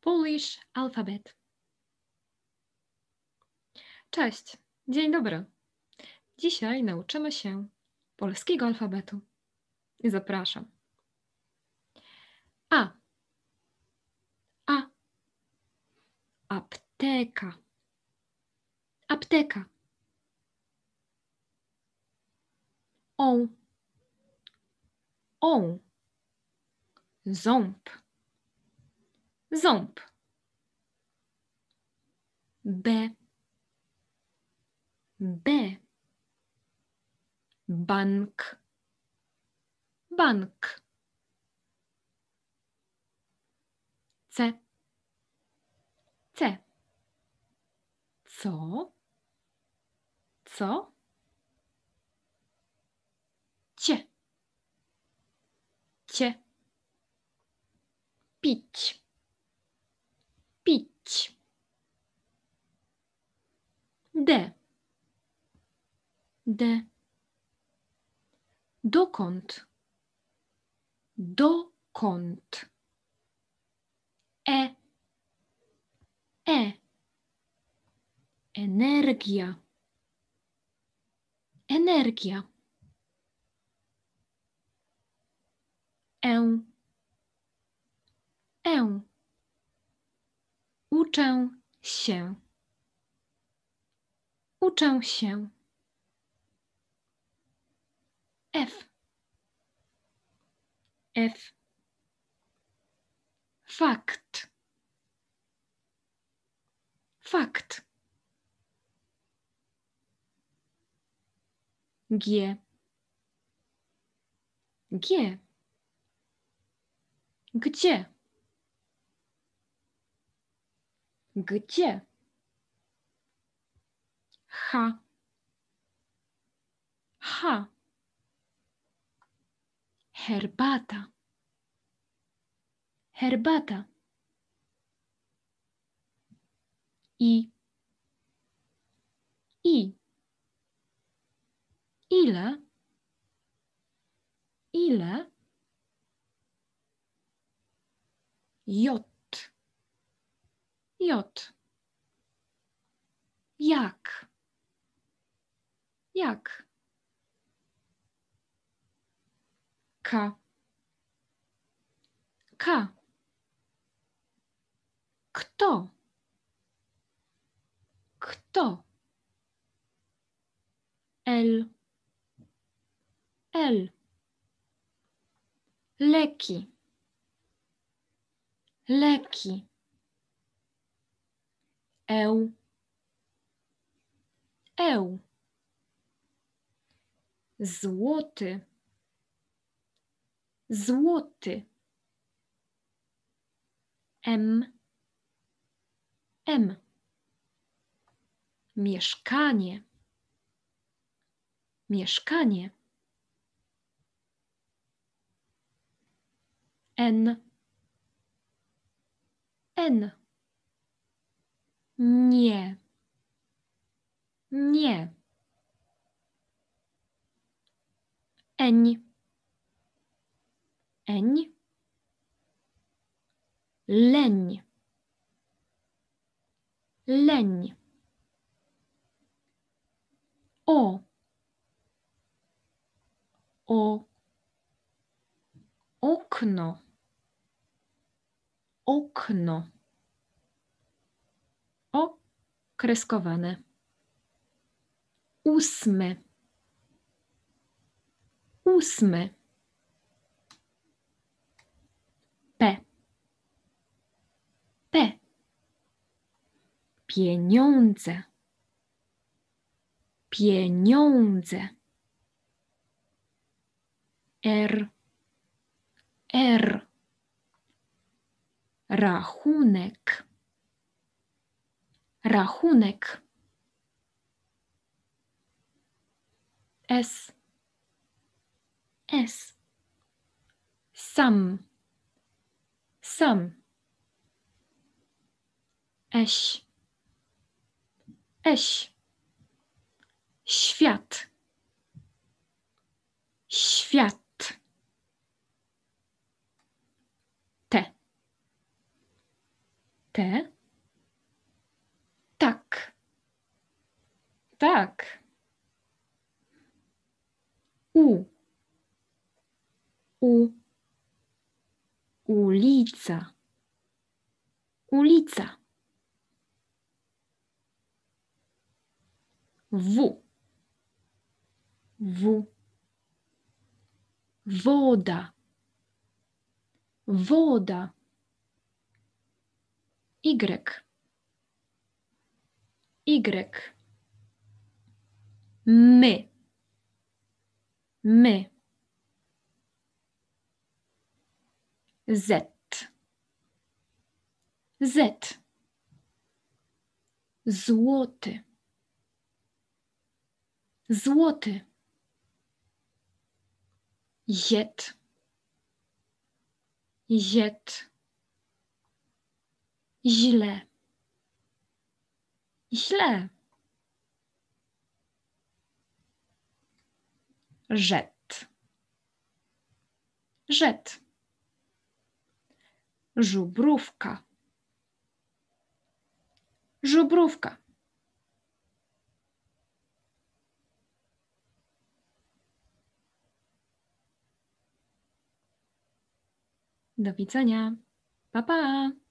Polish Alphabet. Cześć, dzień dobry. Dzisiaj nauczymy się polskiego alfabetu. Zapraszam. A. A. Apteka. Apteka. O, O, Ząb ząb. B. B. Bank. Bank. C. C. Co? Co? Cie. Cie. Pić. D. D. Dokąd? Dokąd? E. E. Energia. Energia. E, E, Uczę się. Uczę się. F. F. Fakt. Fakt. G. G. Gdzie? Gdzie? h, h, herbata, herbata i, i, ile, ile, jot, jot, jak, jak? K. K. Kto? Kto? L. L. Leki. Leki. Eu. Eu złoty, złoty, m, m, mieszkanie, mieszkanie, n, n, nie, nie. eń, eń, leń, leń, o, o, okno, okno, kreskowane, ósmy, ósmy. P. P. Pieniądze. Pieniądze. R. R. Rachunek. Rachunek. S. S. Sam. Sam. Eś. Eś. Świat. Świat. Te. Te. Tak. Tak. U. U. Ulica. Ulica. W. W. Woda. Woda. Y. Y. My. My. Z. Z. Złoty. Złoty. Jet. Jet. Źle. Źle. Rzet. Rzet żubrówka. Żubrówka. Do widzenia. Pa, pa.